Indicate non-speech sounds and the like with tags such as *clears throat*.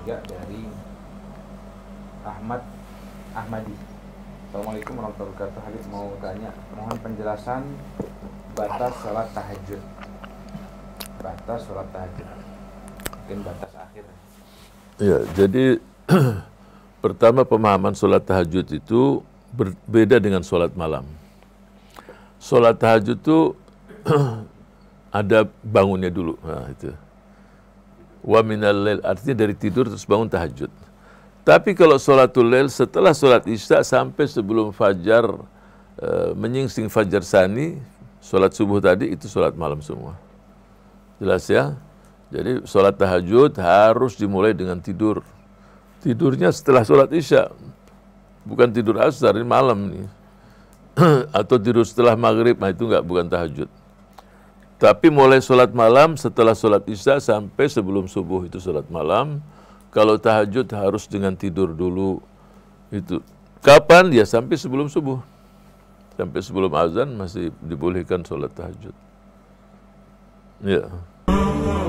ketiga dari Ahmad Ahmadi Assalamualaikum warahmatullahi wabarakatuh Hadis mau tanya Mohon penjelasan batas sholat tahajud Batas sholat tahajud Mungkin batas akhir Ya jadi *clears throat* Pertama pemahaman sholat tahajud itu Berbeda dengan sholat malam Sholat tahajud itu *clears throat* Ada bangunnya dulu Nah itu wa minal lail artinya dari tidur terus bangun tahajud. Tapi kalau sholatul lail setelah sholat isya sampai sebelum fajar e, menyingsing fajar sani, sholat subuh tadi itu sholat malam semua. Jelas ya? Jadi sholat tahajud harus dimulai dengan tidur. Tidurnya setelah sholat isya. Bukan tidur asar, ini malam nih. *clears throat* Atau tidur setelah maghrib, nah itu enggak, bukan tahajud. Tapi mulai sholat malam setelah sholat isya sampai sebelum subuh itu sholat malam. Kalau tahajud harus dengan tidur dulu. Itu kapan? Ya sampai sebelum subuh. Sampai sebelum azan masih dibolehkan sholat tahajud. Ya. Yeah.